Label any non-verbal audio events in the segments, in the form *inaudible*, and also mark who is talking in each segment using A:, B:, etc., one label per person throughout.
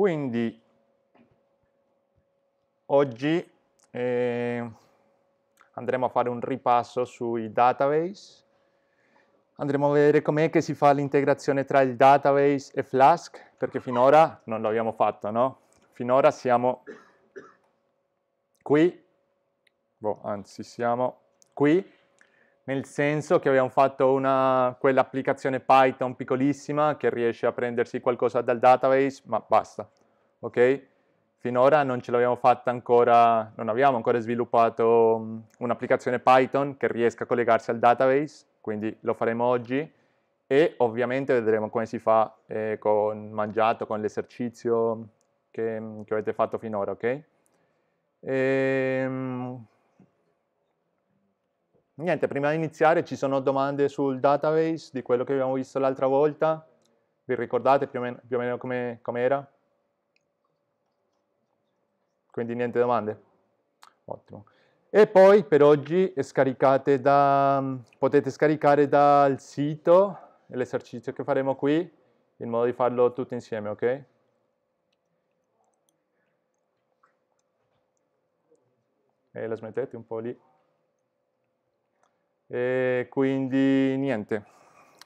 A: Quindi oggi eh, andremo a fare un ripasso sui database, andremo a vedere com'è che si fa l'integrazione tra il database e Flask, perché finora non l'abbiamo fatto, no? Finora siamo qui, boh, anzi siamo qui nel senso che abbiamo fatto una, quell'applicazione Python piccolissima che riesce a prendersi qualcosa dal database, ma basta, ok? Finora non ce l'abbiamo fatta ancora, non abbiamo ancora sviluppato un'applicazione Python che riesca a collegarsi al database, quindi lo faremo oggi e ovviamente vedremo come si fa eh, con Mangiato, con l'esercizio che, che, avete fatto finora, ok? Ehm... Niente, prima di iniziare ci sono domande sul database di quello che abbiamo visto l'altra volta? Vi ricordate più o meno, più o meno come, come era? Quindi niente domande? Ottimo. E poi per oggi da, potete scaricare dal sito l'esercizio che faremo qui in modo di farlo tutto insieme, ok? E la smettete un po' lì e quindi niente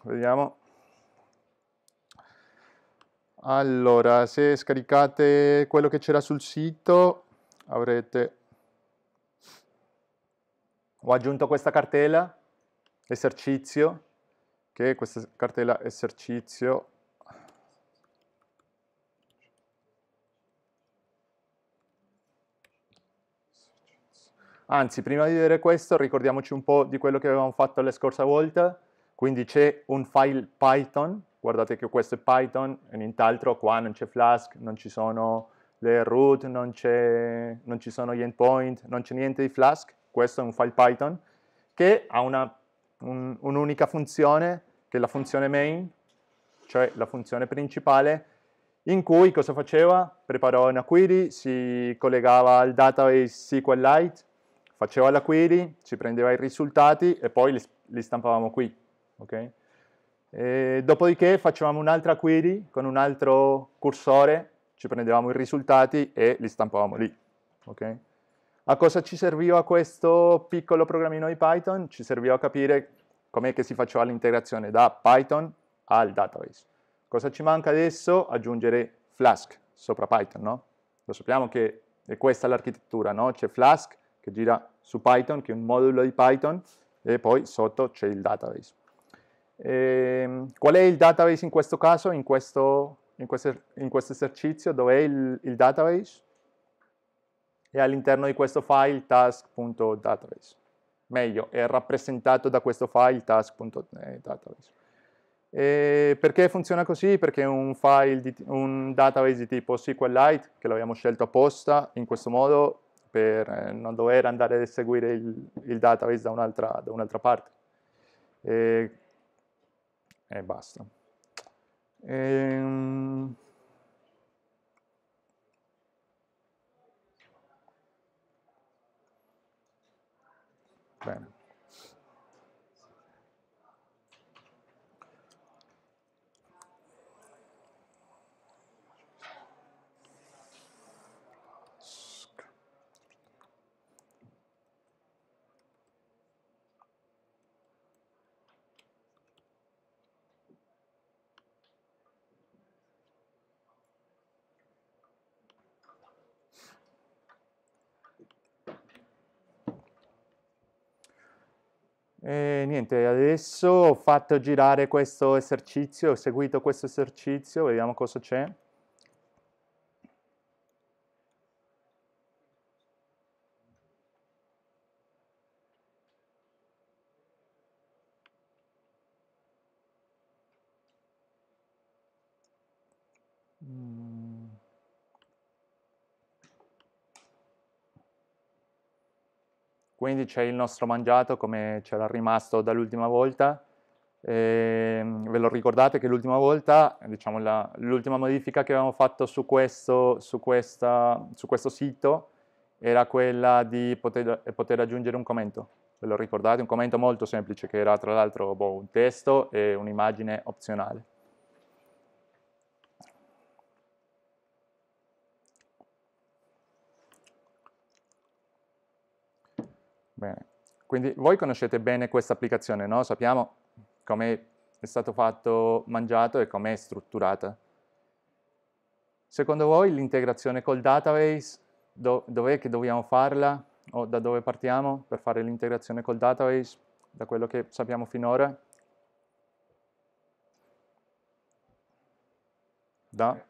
A: vediamo allora se scaricate quello che c'era sul sito avrete ho aggiunto questa cartella esercizio che questa cartella esercizio Anzi, prima di vedere questo, ricordiamoci un po' di quello che avevamo fatto la scorsa volta. Quindi c'è un file Python, guardate che questo è Python, e nient'altro, qua non c'è Flask, non ci sono le root, non, non ci sono gli endpoint, non c'è niente di Flask. Questo è un file Python che ha un'unica un, un funzione, che è la funzione main, cioè la funzione principale, in cui cosa faceva? Preparava una query, si collegava al database SQLite, faceva la query, ci prendeva i risultati e poi li, li stampavamo qui. Okay? E dopodiché facevamo un'altra query con un altro cursore, ci prendevamo i risultati e li stampavamo lì. Okay? A cosa ci serviva questo piccolo programmino di Python? Ci serviva a capire com'è che si faceva l'integrazione da Python al database. Cosa ci manca adesso? Aggiungere Flask sopra Python, no? Lo sappiamo che è questa l'architettura, no? C'è Flask che gira su Python, che è un modulo di Python, e poi sotto c'è il database. E, ehm, qual è il database in questo caso, in questo, in questo, in questo esercizio? Dov'è il, il database? È all'interno di questo file task.database. Meglio, è rappresentato da questo file task.database. E ehm, perché funziona così? Perché è un, file di, un database di tipo SQLite, che l'abbiamo scelto apposta in questo modo, per eh, non dover andare a seguire il, il database da un'altra un parte. E, e basta. Ehm... Bene. E niente, adesso ho fatto girare questo esercizio, ho seguito questo esercizio, vediamo cosa c'è. Quindi c'è il nostro mangiato come c'era rimasto dall'ultima volta. E ehm, ve lo ricordate che l'ultima volta, diciamo l'ultima modifica che avevamo fatto su questo, su, questa, su questo sito era quella di poter, poter, aggiungere un commento. Ve lo ricordate? Un commento molto semplice che era tra l'altro boh, un testo e un'immagine opzionale. Bene. Quindi voi conoscete bene questa applicazione, no? Sappiamo come è stato fatto, mangiato e com'è strutturata. Secondo voi l'integrazione col database, do, dov'è che dobbiamo farla o da dove partiamo per fare l'integrazione col database, da quello che sappiamo finora? Da?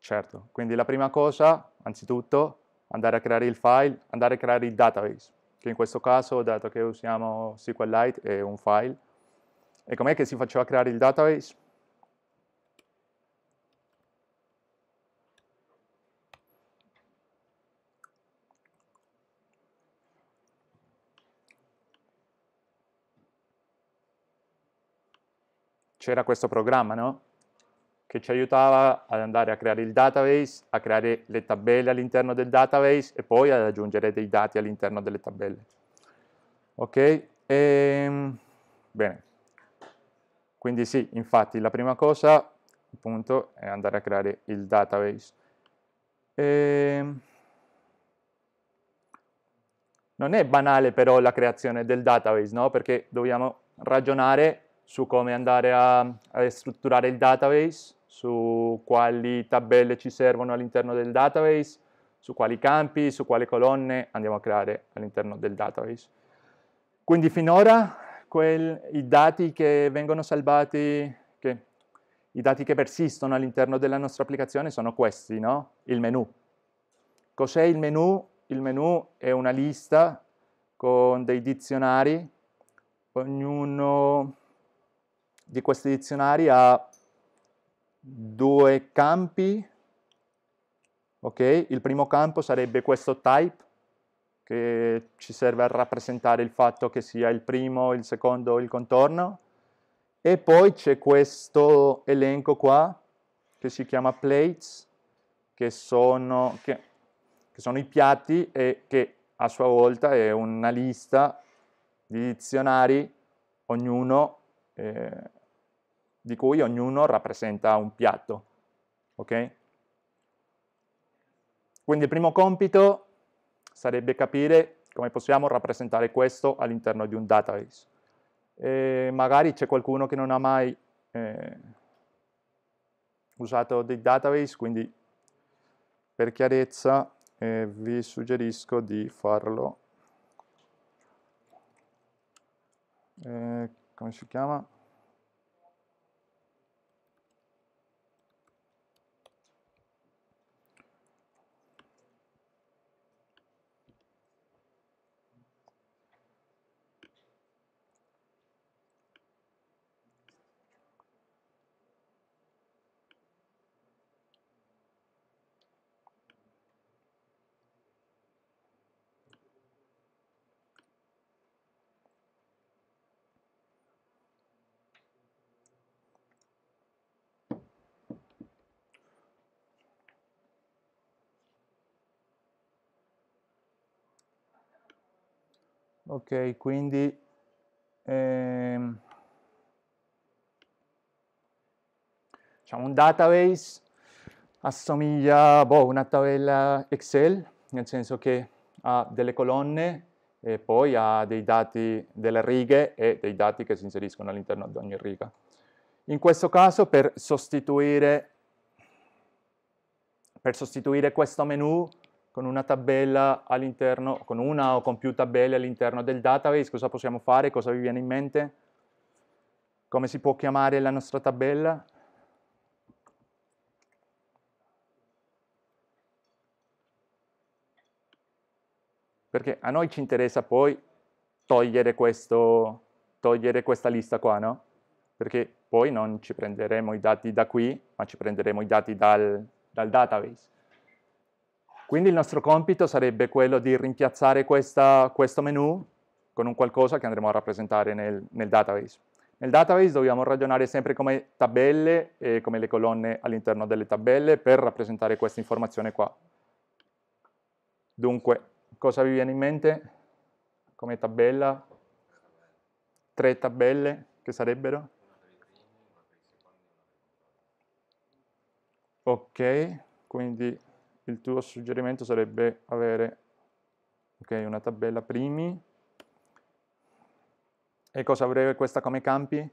A: Certo, quindi la prima cosa, anzitutto, andare a creare il file, andare a creare il database, che in questo caso, dato che usiamo SQLite, è un file. E com'è che si faceva creare il database? C'era questo programma, no? che ci aiutava ad andare a creare il database, a creare le tabelle all'interno del database e poi ad aggiungere dei dati all'interno delle tabelle. Ok? E, ehm, bene. Quindi sì, infatti la prima cosa appunto è andare a creare il database. E, ehm, non è banale però la creazione del database, no? Perché dobbiamo ragionare su come andare a, a strutturare il database su quali tabelle ci servono all'interno del database, su quali campi, su quali colonne andiamo a creare all'interno del database. Quindi finora quel, i dati che vengono salvati, che, i dati che persistono all'interno della nostra applicazione sono questi, no? il menu. Cos'è il menu? Il menu è una lista con dei dizionari, ognuno di questi dizionari ha due campi, ok? Il primo campo sarebbe questo type, che ci serve a rappresentare il fatto che sia il primo, il secondo, il contorno, e poi c'è questo elenco qua, che si chiama plates, che sono, che, che sono i piatti e che a sua volta è una lista di dizionari, ognuno... Eh, di cui ognuno rappresenta un piatto. Okay? Quindi il primo compito sarebbe capire come possiamo rappresentare questo all'interno di un database. E magari c'è qualcuno che non ha mai eh, usato dei database, quindi per chiarezza eh, vi suggerisco di farlo. Eh, come si chiama? ok quindi ehm, diciamo un database assomiglia a boh, una tabella Excel nel senso che ha delle colonne e poi ha dei dati delle righe e dei dati che si inseriscono all'interno di ogni riga. In questo caso per sostituire, per sostituire questo menu con una tabella all'interno, con una o con più tabelle all'interno del database, cosa possiamo fare, cosa vi viene in mente, come si può chiamare la nostra tabella. Perché a noi ci interessa poi togliere, questo, togliere questa lista qua, no? Perché poi non ci prenderemo i dati da qui, ma ci prenderemo i dati dal, dal database. Quindi il nostro compito sarebbe quello di rimpiazzare questa, questo menu con un qualcosa che andremo a rappresentare nel, nel, database. Nel database dobbiamo ragionare sempre come tabelle e come le colonne all'interno delle tabelle per rappresentare questa informazione qua. Dunque, cosa vi viene in mente come tabella? Tre tabelle che sarebbero? Ok, quindi il tuo suggerimento sarebbe avere okay, una tabella primi e cosa avrebbe questa come campi?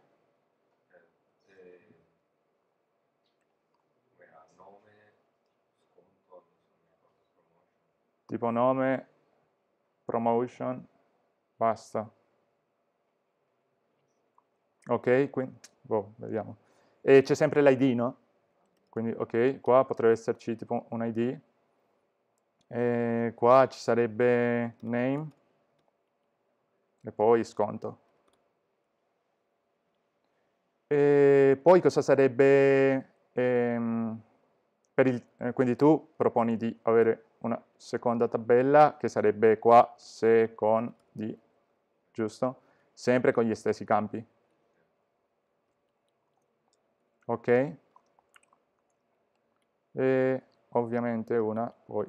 A: tipo nome, promotion, basta. Ok, quindi, boh, vediamo. E c'è sempre l'ID, no? quindi ok, qua potrebbe esserci tipo un id, e qua ci sarebbe name e poi sconto. E poi cosa sarebbe, ehm, il, eh, quindi tu proponi di avere una seconda tabella che sarebbe qua se con di, giusto? Sempre con gli stessi campi. Ok? e ovviamente una poi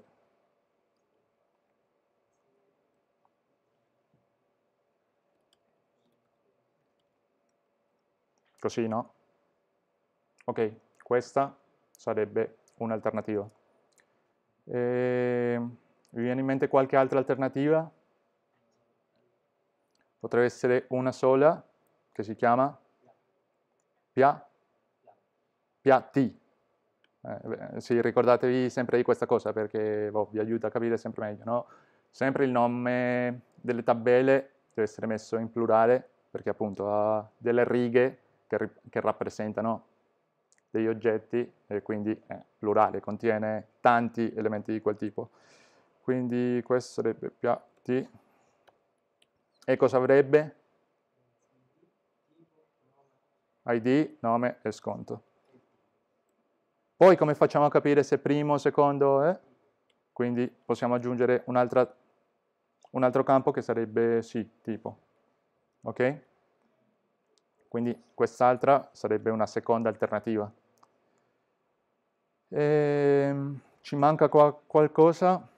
A: così no? ok, questa sarebbe un'alternativa vi viene in mente qualche altra alternativa? potrebbe essere una sola che si chiama pia, piatti eh, eh, sì, ricordatevi sempre di questa cosa perché boh, vi aiuta a capire sempre meglio, no? Sempre il nome delle tabelle deve essere messo in plurale perché appunto ha delle righe che, che rappresentano degli oggetti e quindi è eh, plurale, contiene tanti elementi di quel tipo. Quindi questo sarebbe piatti. E cosa avrebbe? ID, nome e sconto. Poi come facciamo a capire se primo, o secondo, eh? Quindi possiamo aggiungere un altro campo che sarebbe sì, tipo, ok? Quindi quest'altra sarebbe una seconda alternativa. E, ehm, ci manca qua qualcosa?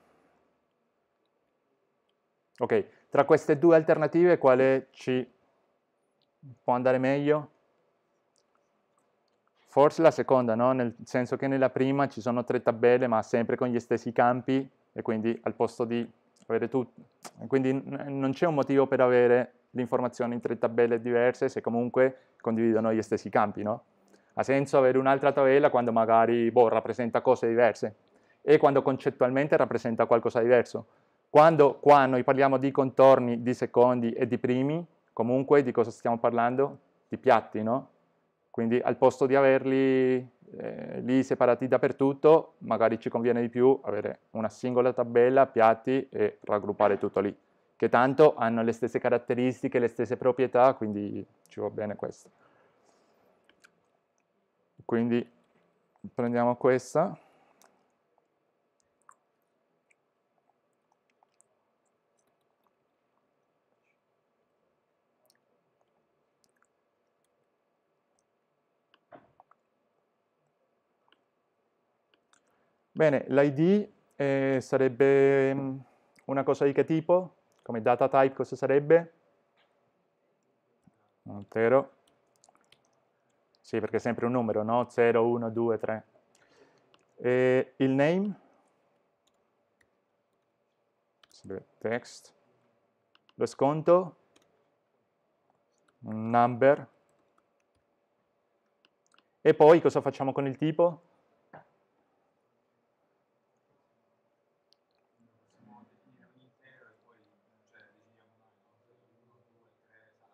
A: Ok, tra queste due alternative quale ci può andare meglio? Forse la seconda, no? nel senso che nella prima ci sono tre tabelle ma sempre con gli stessi campi e quindi al posto di avere tutto, quindi non c'è un motivo per avere l'informazione in tre tabelle diverse se comunque condividono gli stessi campi, no? Ha senso avere un'altra tabella quando magari boh, rappresenta cose diverse e quando concettualmente rappresenta qualcosa di diverso. Quando qua noi parliamo di contorni, di secondi e di primi, comunque di cosa stiamo parlando? Di piatti, no? Quindi al posto di averli eh, lì separati dappertutto, magari ci conviene di più avere una singola tabella, piatti e raggruppare tutto lì, che tanto hanno le stesse caratteristiche, le stesse proprietà, quindi ci va bene questo. Quindi prendiamo questa. Bene, l'id eh, sarebbe mm, una cosa di che tipo? Come data type cosa sarebbe? Un intero. Sì, perché è sempre un numero, no? 0, 1, 2, 3. E il name? text. Lo sconto? Number. E poi cosa facciamo con il tipo?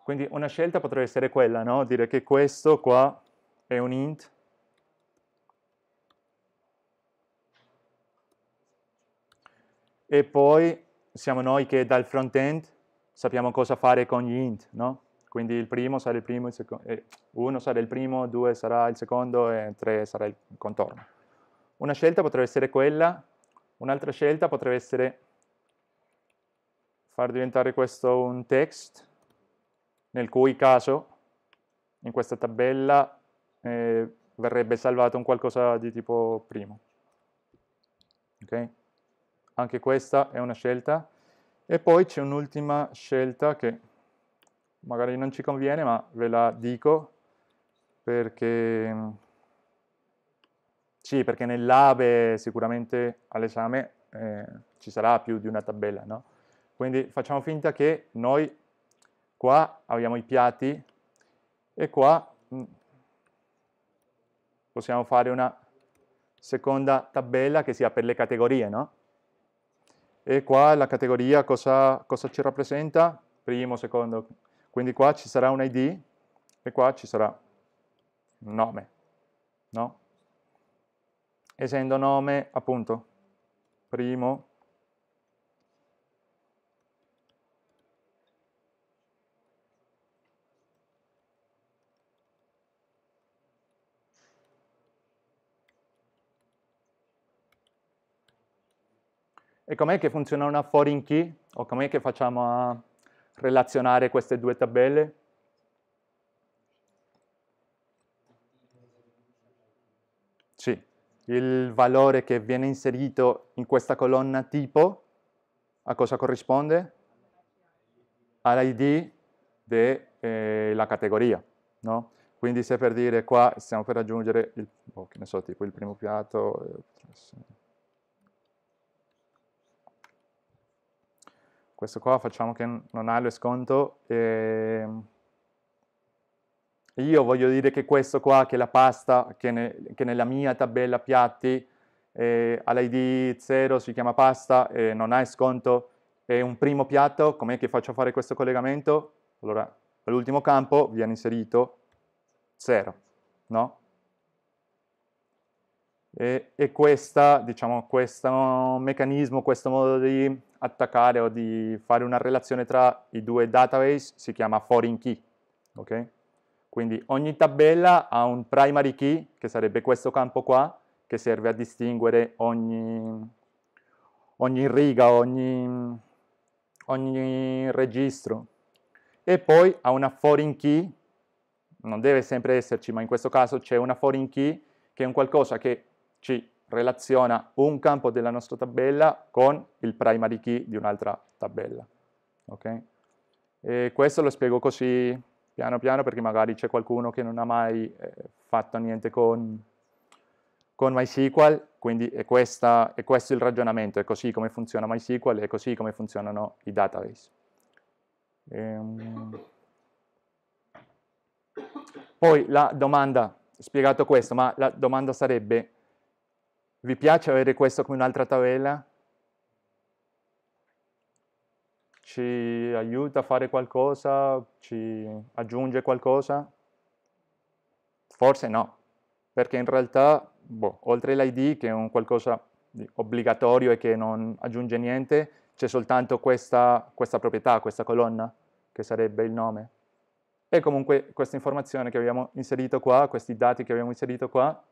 A: Quindi una scelta potrebbe essere quella, no? dire che questo qua è un int e poi siamo noi che dal front-end sappiamo cosa fare con gli int, no? quindi il primo sarà il primo, il secondo, eh, uno sarà il primo, due sarà il secondo e tre sarà il contorno. Una scelta potrebbe essere quella, un'altra scelta potrebbe essere far diventare questo un text, nel cui caso in questa tabella eh, verrebbe salvato un qualcosa di tipo primo. Okay? Anche questa è una scelta. E poi c'è un'ultima scelta che magari non ci conviene, ma ve la dico perché... Sì, perché nell'AVE sicuramente all'esame eh, ci sarà più di una tabella, no? Quindi facciamo finta che noi Qua abbiamo i piatti e qua mm, possiamo fare una seconda tabella che sia per le categorie, no? E qua la categoria cosa, cosa ci rappresenta? Primo, secondo. Quindi qua ci sarà un ID e qua ci sarà un nome, no? Essendo nome, appunto, primo, E com'è che funziona una foreign key? O com'è che facciamo a relazionare queste due tabelle? Sì, il valore che viene inserito in questa colonna tipo a cosa corrisponde? All'id della eh, categoria, no? Quindi se per dire qua stiamo per aggiungere il, oh, so, tipo il primo piatto, eh, questo qua facciamo che non ha lo sconto, ehm, e io voglio dire che questo qua, che la pasta, che, ne, che nella mia tabella piatti eh, all'ID 0 si chiama pasta e eh, non ha sconto, è un primo piatto, com'è che faccio fare questo collegamento? Allora, all'ultimo campo viene inserito 0, no? E, e questa, diciamo, questo meccanismo, questo modo di attaccare o di fare una relazione tra i due database si chiama foreign key. Okay? Quindi ogni tabella ha un primary key, che sarebbe questo campo qua, che serve a distinguere ogni, ogni riga, ogni, ogni registro. E poi ha una foreign key, non deve sempre esserci, ma in questo caso c'è una foreign key, che è un qualcosa che ci relaziona un campo della nostra tabella con il primary key di un'altra tabella. Okay? E questo lo spiego così piano piano perché magari c'è qualcuno che non ha mai eh, fatto niente con, con MySQL, quindi è, questa, è, questo il ragionamento, è così come funziona MySQL, è così come funzionano i database. Ehm... Poi la domanda, spiegato questo, ma la domanda sarebbe vi piace avere questo come un'altra tabella? Ci aiuta a fare qualcosa? Ci aggiunge qualcosa? Forse no, perché in realtà, boh, oltre l'ID, che è un qualcosa di obbligatorio e che non aggiunge niente, c'è soltanto questa, questa proprietà, questa colonna, che sarebbe il nome. E comunque questa informazione che abbiamo inserito qua, questi dati che abbiamo inserito qua,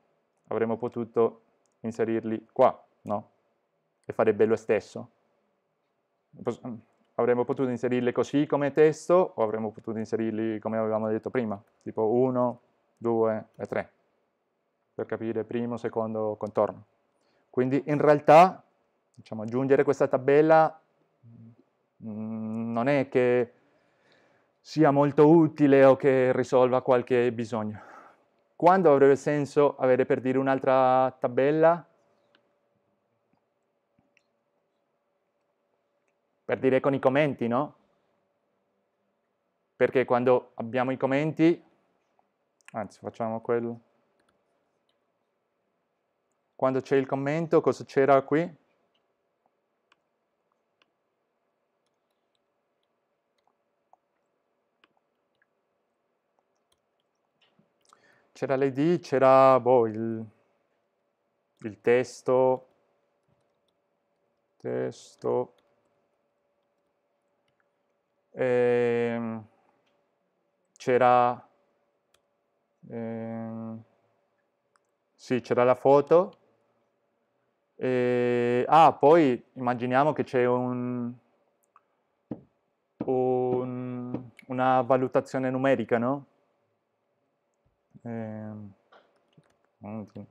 A: avremmo potuto inserirli qua, no? E farebbe lo stesso. Mm, avremmo potuto inserirli così come testo o avremmo potuto inserirli come avevamo detto prima, tipo 1, 2 e 3, per capire primo, secondo contorno. Quindi in realtà, diciamo, aggiungere questa tabella mh, mm, non è che sia molto utile o che risolva qualche bisogno. Quando avrebbe senso avere per dire un'altra tabella? Per dire con i commenti, no? Perché quando abbiamo i commenti, anzi facciamo quello, quando c'è il commento cosa c'era qui? C'era l'ID, c'era boh, il, il testo, testo, ehm, c'era, ehm, sì, c'era la foto, e, ah, poi immaginiamo che c'è un, un, una valutazione numerica, no? eh, monti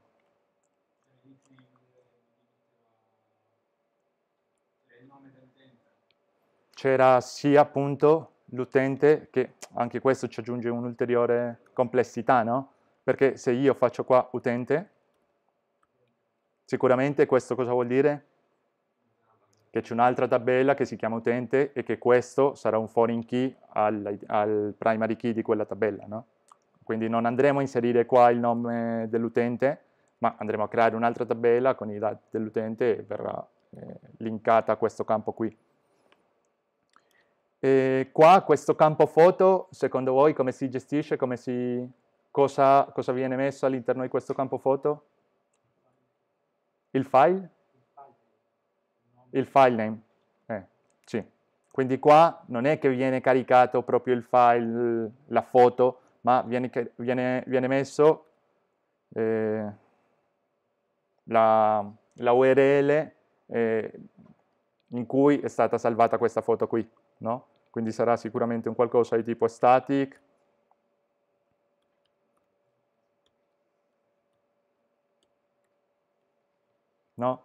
A: c'era sia appunto l'utente che anche questo ci aggiunge un'ulteriore complessità, no? Perché se io faccio qua utente, sicuramente questo cosa vuol dire? Che c'è un'altra tabella che si chiama utente e che questo sarà un foreign key al, al primary key di quella tabella, no? Quindi non andremo a inserire qua il nome dell'utente, ma andremo a creare un'altra tabella con i dati dell'utente e verrà eh, linkata a questo campo qui. E qua questo campo foto, secondo voi come si gestisce, come si, cosa, cosa viene messo all'interno di questo campo foto? Il file? Il file name, eh, Quindi qua non è che viene caricato proprio il file, la foto, ma viene, viene, viene messo eh, la, la, URL eh, in cui è stata salvata questa foto qui, no? quindi sarà sicuramente un qualcosa di tipo static, no?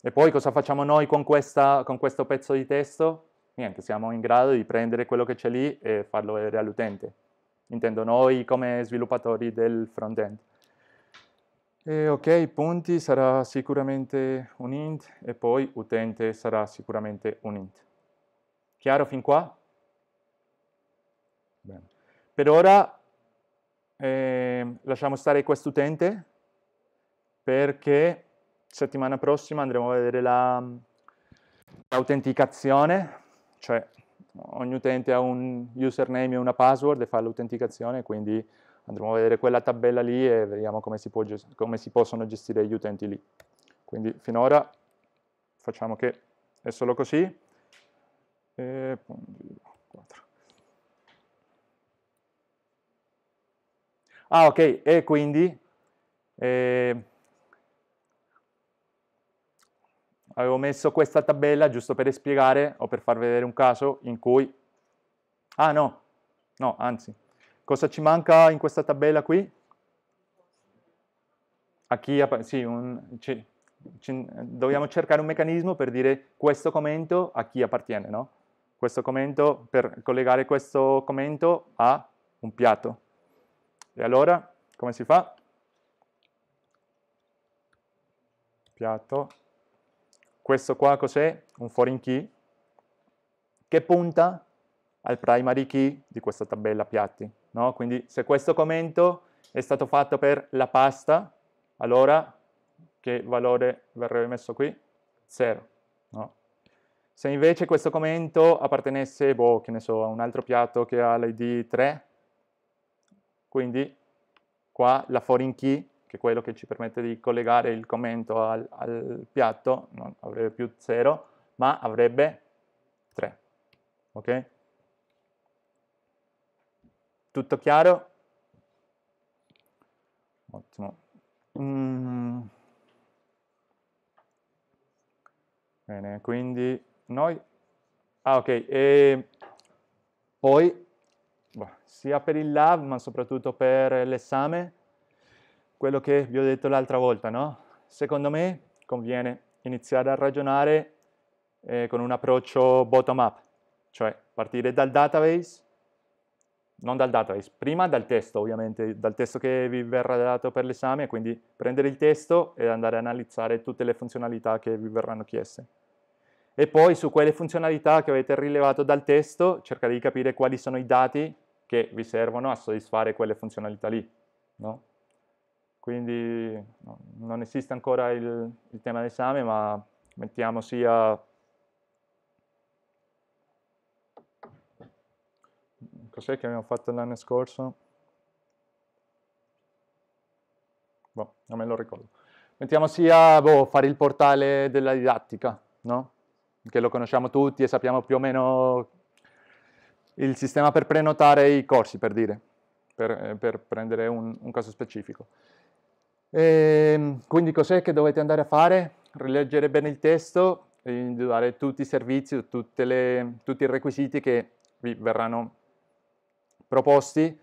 A: E poi cosa facciamo noi con, questa, con questo pezzo di testo? Niente, siamo in grado di prendere quello che c'è lì e farlo vedere all'utente intendo noi come sviluppatori del front-end. ok, punti sarà sicuramente un int e poi utente sarà sicuramente un int. Chiaro fin qua? Bene. Per ora eh, lasciamo stare questo utente perché settimana prossima andremo a vedere l'autenticazione, la, cioè ogni utente ha un username e una password e fa l'autenticazione, quindi andremo a vedere quella tabella lì e vediamo come si, come si possono gestire gli utenti lì. Quindi finora facciamo che è solo così. E... Ah ok, e quindi eh, avevo messo questa tabella giusto per spiegare o per far vedere un caso in cui... Ah no, no, anzi, cosa ci manca in questa tabella qui? A chi ha... Sì, un, ci, ci, dobbiamo cercare un meccanismo per dire questo commento a chi appartiene, no? Questo commento, per collegare questo commento a un piatto. E allora, come si fa? Piatto questo qua cos'è? Un foreign key che punta al primary key di questa tabella piatti. No? Quindi se questo commento è stato fatto per la pasta, allora che valore verrebbe messo qui? Zero. No? Se invece questo commento appartenesse, boh, che ne so, a un altro piatto che ha l'id 3, quindi qua la foreign key che quello che ci permette di collegare il commento al, al piatto non avrebbe più 0, ma avrebbe 3. Ok? Tutto chiaro? Ottimo. Mm. Bene, quindi noi... Ah, ok. E poi, boh, sia per il lab, ma soprattutto per l'esame, quello che vi ho detto l'altra volta, no? Secondo me conviene iniziare a ragionare eh, con un approccio bottom-up, cioè partire dal database, non dal database, prima dal testo ovviamente, dal testo che vi verrà dato per l'esame, quindi prendere il testo e andare a analizzare tutte le funzionalità che vi verranno chieste. E poi su quelle funzionalità che avete rilevato dal testo, cercare di capire quali sono i dati che vi servono a soddisfare quelle funzionalità lì, no? Quindi no, non esiste ancora il, il tema d'esame, ma mettiamo sia cos'è che abbiamo fatto l'anno scorso? Boh, non me lo ricordo. Mettiamo sia boh, fare il portale della didattica, no? che lo conosciamo tutti e sappiamo più o meno il sistema per prenotare i corsi, per dire, per, eh, per prendere un, un caso specifico. E ehm, quindi cos'è che dovete andare a fare? Rileggere bene il testo individuare tutti i servizi, le, tutti i requisiti che vi verranno proposti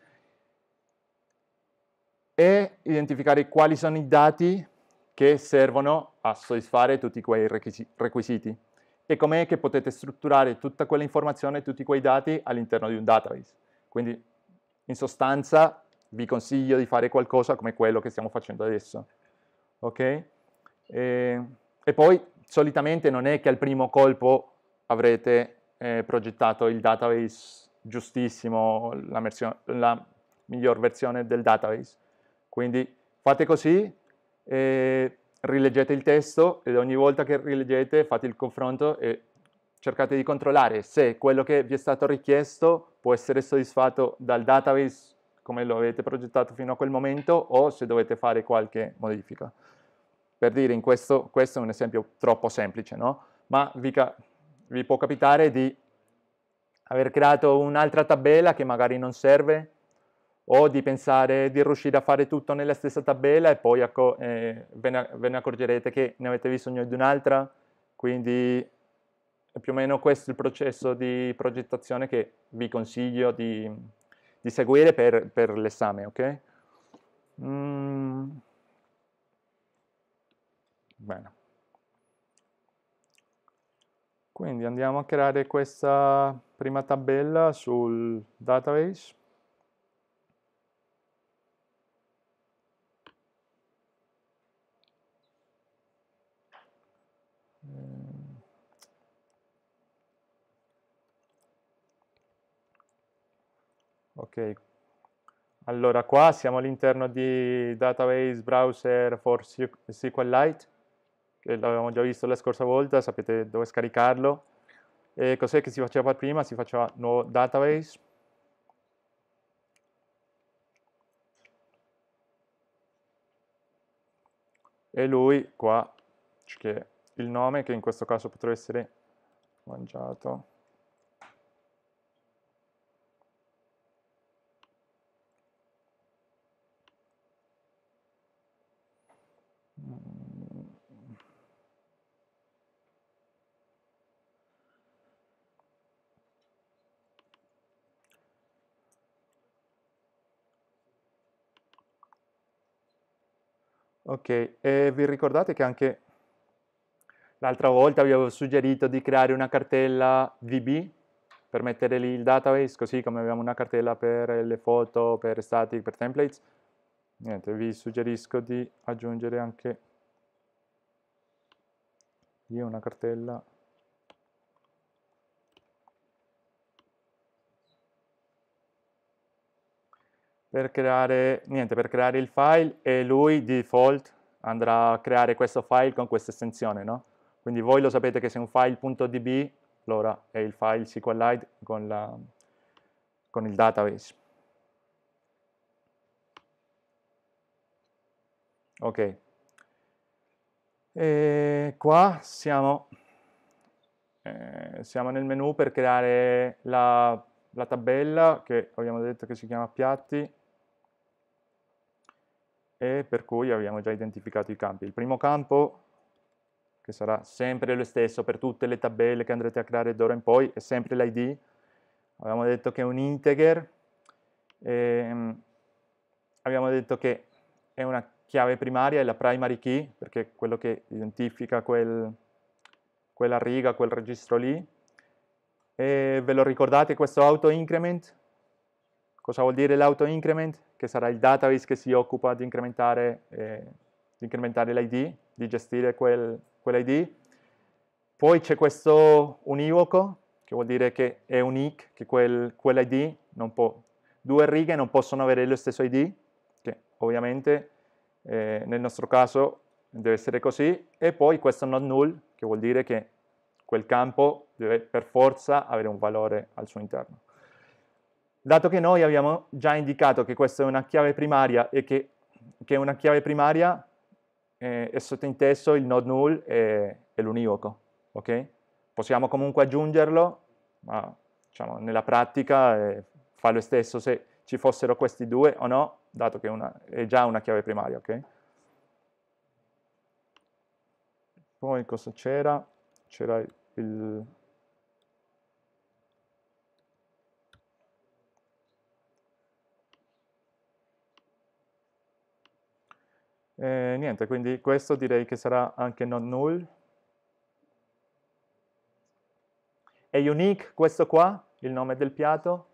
A: e identificare quali sono i dati che servono a soddisfare tutti quei requisiti e com'è che potete strutturare tutta quell'informazione, tutti quei dati all'interno di un database. Quindi in sostanza vi consiglio di fare qualcosa come quello che stiamo facendo adesso. Okay? E, e, poi solitamente non è che al primo colpo avrete eh, progettato il database giustissimo, la, la, miglior versione del database. Quindi fate così, eh, rileggete il testo ed ogni volta che rileggete fate il confronto e cercate di controllare se quello che vi è stato richiesto può essere soddisfatto dal database come lo avete progettato fino a quel momento o se dovete fare qualche modifica. Per dire, in questo, questo è un esempio troppo semplice, no? ma vi, vi può capitare di aver creato un'altra tabella che magari non serve o di pensare di riuscire a fare tutto nella stessa tabella e poi ecco, eh, ve, ne, ve ne accorgerete che ne avete bisogno di un'altra, quindi più o meno questo è il processo di progettazione che vi consiglio di, di seguire per, per l'esame, ok? Mm. Bene. Quindi andiamo a creare questa prima tabella sul database. Ok, allora qua siamo all'interno di database browser for SQLite, che l'avevamo già visto la scorsa volta, sapete dove scaricarlo. E cos'è che si faceva prima? Si faceva nuovo database. E lui qua, c'è il nome che in questo caso potrebbe essere mangiato. Ok, e vi ricordate che anche l'altra volta vi avevo suggerito di creare una cartella VB per mettere lì il database, così come abbiamo una cartella per le foto, per static, per templates. Niente, vi suggerisco di aggiungere anche io una cartella per creare, niente, per creare il file e lui di default andrà a creare questo file con questa estensione, no? Quindi voi lo sapete che se un file.db, allora è il file SQLite con, la, con il database. Ok. E qua siamo, eh, siamo nel menu per creare la, la tabella che abbiamo detto che si chiama piatti e per cui abbiamo già identificato i campi. Il primo campo, che sarà sempre lo stesso per tutte le tabelle che andrete a creare d'ora in poi, è sempre l'id, abbiamo detto che è un integer, ehm, abbiamo detto che è una chiave primaria, è la primary key, perché è quello che identifica quel, quella riga, quel registro lì, e ve lo ricordate questo auto increment? Cosa vuol dire l'auto increment? Che sarà il database che si occupa di incrementare, eh, l'ID, di gestire quel, quell'ID. Poi c'è questo univoco, che vuol dire che è unique, che quel, quell'ID non può... Due righe non possono avere lo stesso ID, che ovviamente eh, nel nostro caso deve essere così, e poi questo not null, che vuol dire che quel campo deve per forza avere un valore al suo interno. Dato che noi abbiamo già indicato che questa è una chiave primaria e che, che una chiave primaria eh, è sottinteso il node null e, e l'univoco, okay? Possiamo comunque aggiungerlo, ma diciamo, nella pratica eh, fa lo stesso se ci fossero questi due o no, dato che una, è già una chiave primaria, ok? Poi cosa c'era? C'era il Eh, niente, quindi questo direi che sarà anche non null. È unique questo qua, il nome del piatto?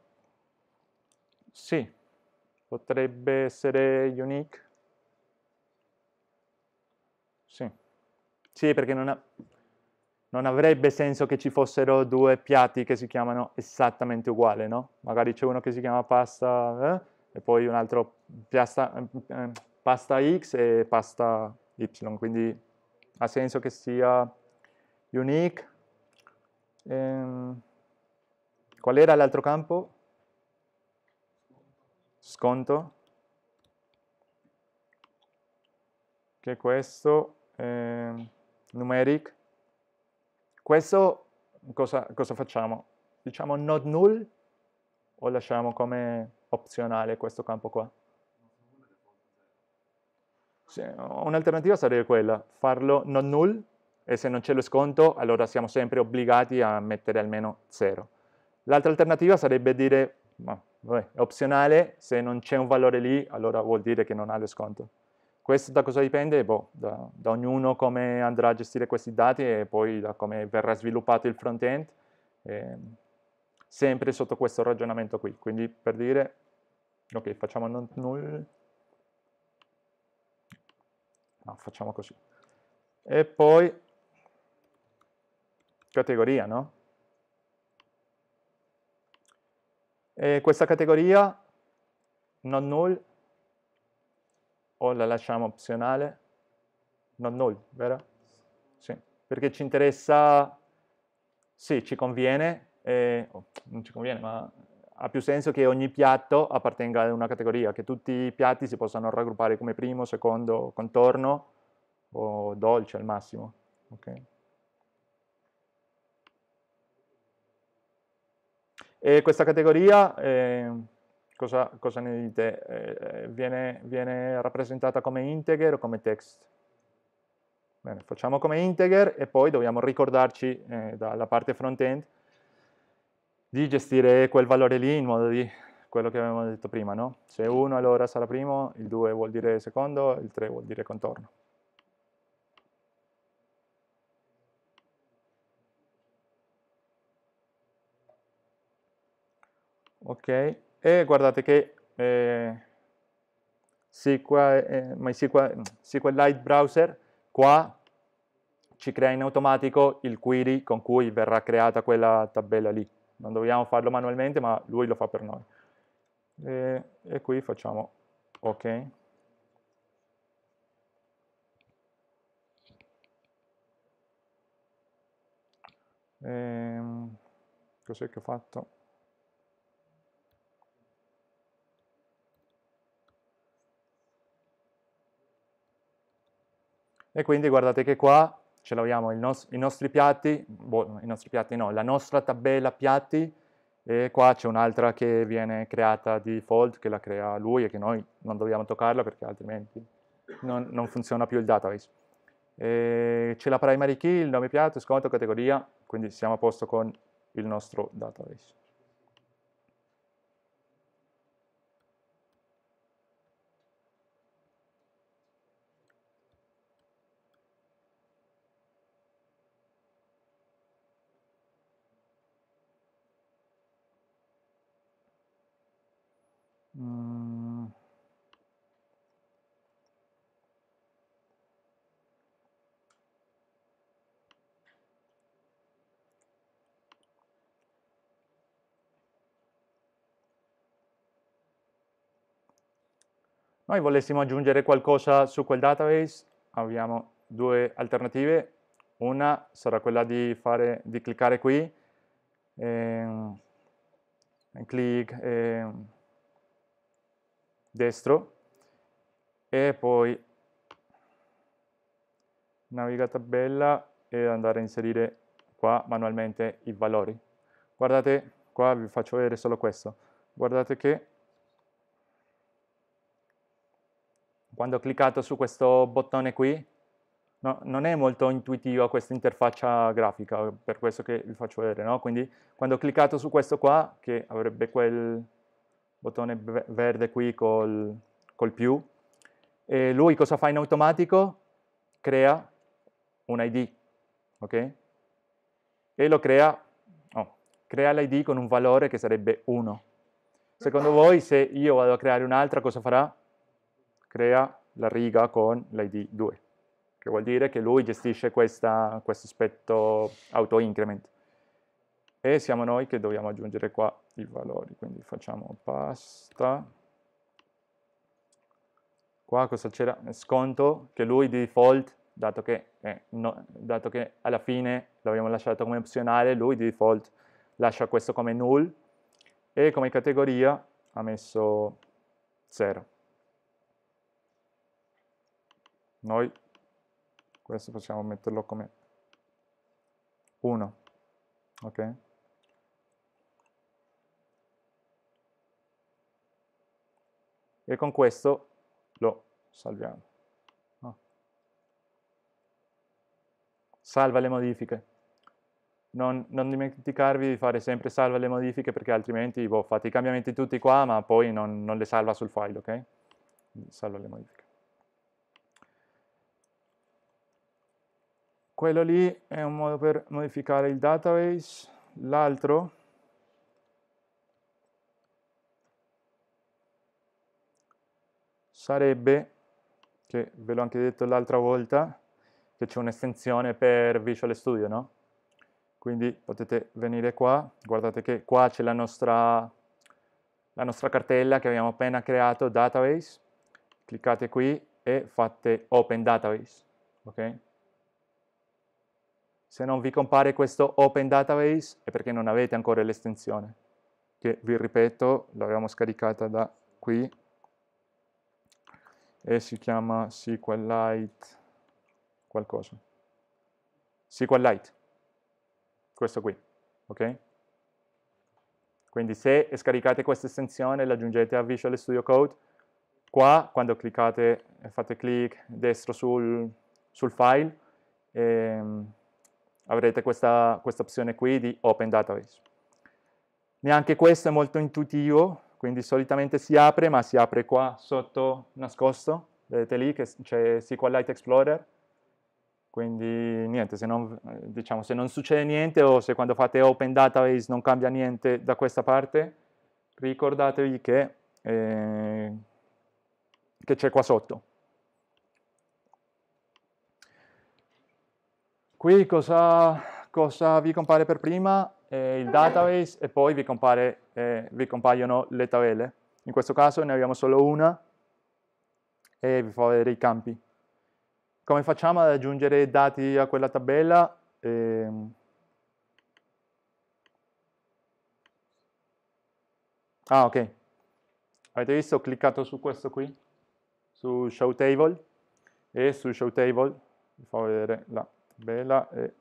A: Sì, potrebbe essere unique. Sì, sì perché non, ha, non avrebbe senso che ci fossero due piatti che si chiamano esattamente uguali, no? Magari c'è uno che si chiama pasta eh, e poi un altro piasta, eh, eh pasta x e pasta y, quindi ha senso che sia unique. Ehm, qual era l'altro campo? Sconto. Che questo, ehm, numeric. Questo cosa, cosa facciamo? Diciamo not null o lasciamo come opzionale questo campo qua? Un'alternativa sarebbe quella, farlo non null e se non c'è lo sconto allora siamo sempre obbligati a mettere almeno zero. L'altra alternativa sarebbe dire, ma vabbè, è opzionale, se non c'è un valore lì allora vuol dire che non ha lo sconto. Questo da cosa dipende? Boh, da, da, ognuno come andrà a gestire questi dati e poi da come verrà sviluppato il front-end, sempre sotto questo ragionamento qui. Quindi per dire, ok, facciamo non null, no, facciamo così. E poi categoria, no? E questa categoria non null o la lasciamo opzionale? Non null, vero? Sì, perché ci interessa, sì, ci conviene, eh, oh, non ci conviene, ma ha più senso che ogni piatto appartenga ad una categoria, che tutti i piatti si possano raggruppare come primo, secondo, contorno o dolce al massimo. Okay. E questa categoria, eh, cosa, cosa, ne dite? Eh, eh, viene, viene, rappresentata come integer o come text? Bene, facciamo come integer e poi dobbiamo ricordarci eh, dalla parte front-end di gestire quel valore lì in modo di quello che avevamo detto prima, no? Se 1 allora sarà primo, il 2 vuol dire secondo, il 3 vuol dire contorno. ok e guardate che eh, SQL, eh, MySQL, SQLite Browser qua ci crea in automatico il query con cui verrà creata quella tabella lì non dobbiamo farlo manualmente, ma lui lo fa per noi. E, e qui facciamo ok. Ehm, cos'è che ho fatto? E quindi guardate che qua ce l'abbiamo nos i nostri piatti, boh, i nostri piatti no, la nostra tabella piatti e qua c'è un'altra che viene creata di default che la crea lui e che noi non dobbiamo toccarla perché altrimenti non, non funziona più il database. C'è la primary key, il nome piatto, sconto, categoria, quindi siamo a posto con il nostro database. noi volessimo aggiungere qualcosa su quel database, abbiamo due alternative. Una sarà quella di, fare, di cliccare qui, ehm, clic ehm, destro, e poi naviga tabella e andare a inserire qua manualmente i valori. Guardate, qua vi faccio vedere solo questo. Guardate che Quando ho cliccato su questo bottone qui, no, non è molto intuitiva questa interfaccia grafica, per questo che vi faccio vedere, no? Quindi quando ho cliccato su questo qua, che avrebbe quel bottone verde qui col, col più, e lui cosa fa in automatico? Crea un ID, ok? E lo crea, oh, crea l'ID con un valore che sarebbe 1. Secondo voi se io vado a creare un'altra cosa farà? crea la riga con l'id 2, che vuol dire che lui gestisce questa, questo aspetto auto-increment. E siamo noi che dobbiamo aggiungere qua i valori, quindi facciamo pasta. Qua cosa c'era? Sconto, che lui di default, dato che, eh, no, dato che alla fine l'abbiamo lasciato come opzionale, lui di default lascia questo come null e come categoria ha messo 0. Noi questo possiamo metterlo come 1, ok? E con questo lo salviamo. No. Ah. Salva le modifiche. Non, non, dimenticarvi di fare sempre salva le modifiche perché altrimenti boh, fate i cambiamenti tutti qua ma poi non, non le salva sul file, ok? Salva le modifiche. quello lì è un modo per modificare il database, l'altro sarebbe, che ve l'ho anche detto l'altra volta, che c'è un'estensione per Visual Studio, no? Quindi potete venire qua, guardate che qua c'è la nostra, la nostra cartella che abbiamo appena creato, database, cliccate qui e fate open database, ok? Se non vi compare questo Open Database è perché non avete ancora l'estensione, che vi ripeto l'avevamo scaricata da qui e si chiama SQLite qualcosa. SQLite, questo qui, ok? Quindi se scaricate questa estensione e l'aggiungete a Visual Studio Code, qua quando cliccate, fate clic destro sul, sul file, ehm, avrete questa, questa opzione qui di Open Database. Neanche questo è molto intuitivo, quindi solitamente si apre, ma si apre qua sotto nascosto, vedete lì che c'è SQLite Explorer, quindi niente, se non, diciamo, se non, succede niente o se quando fate Open Database non cambia niente da questa parte, ricordatevi che eh, c'è qua sotto, Qui cosa, cosa vi compare per prima? Eh, il database e poi vi, compare, eh, vi compaiono le tabelle. In questo caso ne abbiamo solo una e vi fa vedere i campi. Come facciamo ad aggiungere dati a quella tabella? Eh, Ah, ok. Avete visto? Ho cliccato su questo qui, su Show Table, e su Show Table, vi fa vedere la Bella e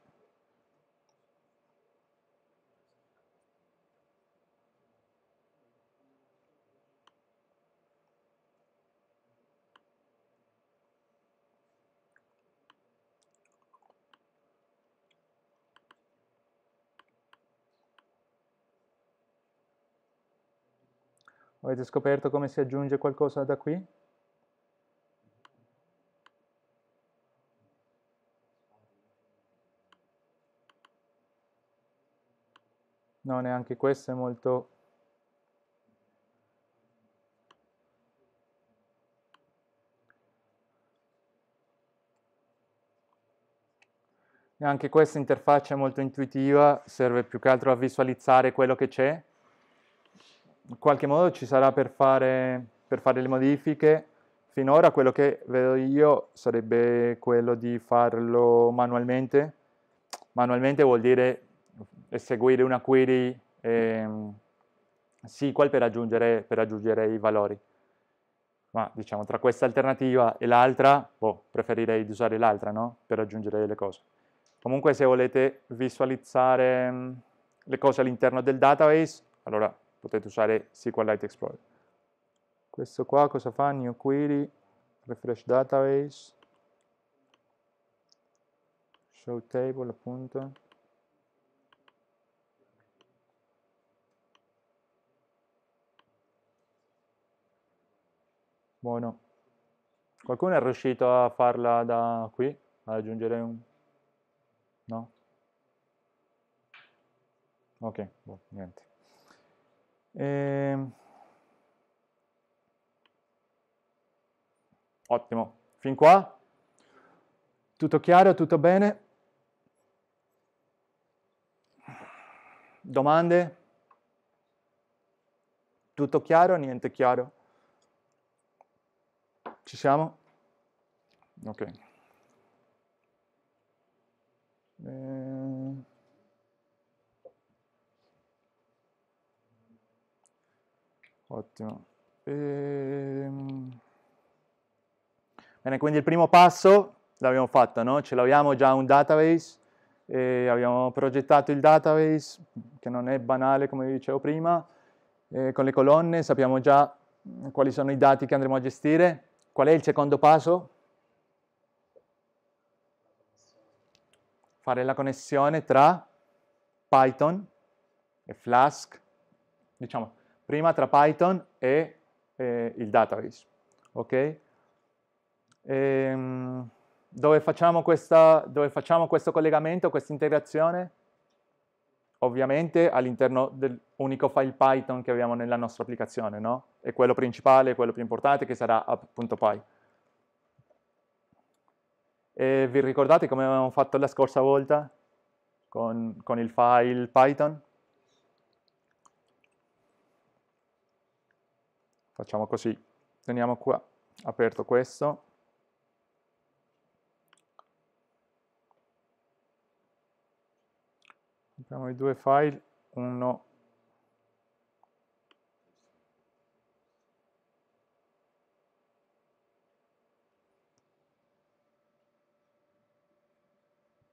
A: Avete scoperto come si aggiunge qualcosa da qui? No, neanche questo è molto... Neanche questa interfaccia è molto intuitiva, serve più che altro a visualizzare quello che c'è. In qualche modo ci sarà per fare, per fare le modifiche. Finora quello che vedo io sarebbe quello di farlo manualmente. Manualmente vuol dire eseguire una query ehm, SQL per aggiungere, per aggiungere i valori. Ma diciamo, tra questa alternativa e l'altra, boh, preferirei di usare l'altra, no? Per aggiungere le cose. Comunque se volete visualizzare mm, le cose all'interno del database, allora potete usare SQLite Explorer. Questo qua cosa fa? New query, refresh database, show table appunto. Buono. Qualcuno è riuscito a farla da qui? A aggiungere un... No? Ok, boh, niente. Ehm... Ottimo. Fin qua? Tutto chiaro? Tutto bene? Domande? Tutto chiaro? Niente chiaro? Ci siamo? Ok. Eh... Ottimo. Ehm... Bene, quindi il primo passo l'abbiamo fatto, no? Ce l'abbiamo già un database, abbiamo progettato il database, che non è banale come vi dicevo prima, e con le colonne sappiamo già mm, quali sono i dati che andremo a gestire, Qual è il secondo passo? Fare la connessione tra Python e Flask, diciamo, prima tra Python e eh, il database, ok? E, ehm, dove, facciamo questa, dove facciamo questo collegamento, questa integrazione? ovviamente all'interno dell'unico file Python che abbiamo nella nostra applicazione, no? E quello principale, quello più importante che sarà app.py. E vi ricordate come avevamo fatto la scorsa volta con, con il file Python? Facciamo così, teniamo qua aperto questo abbiamo i due file, uno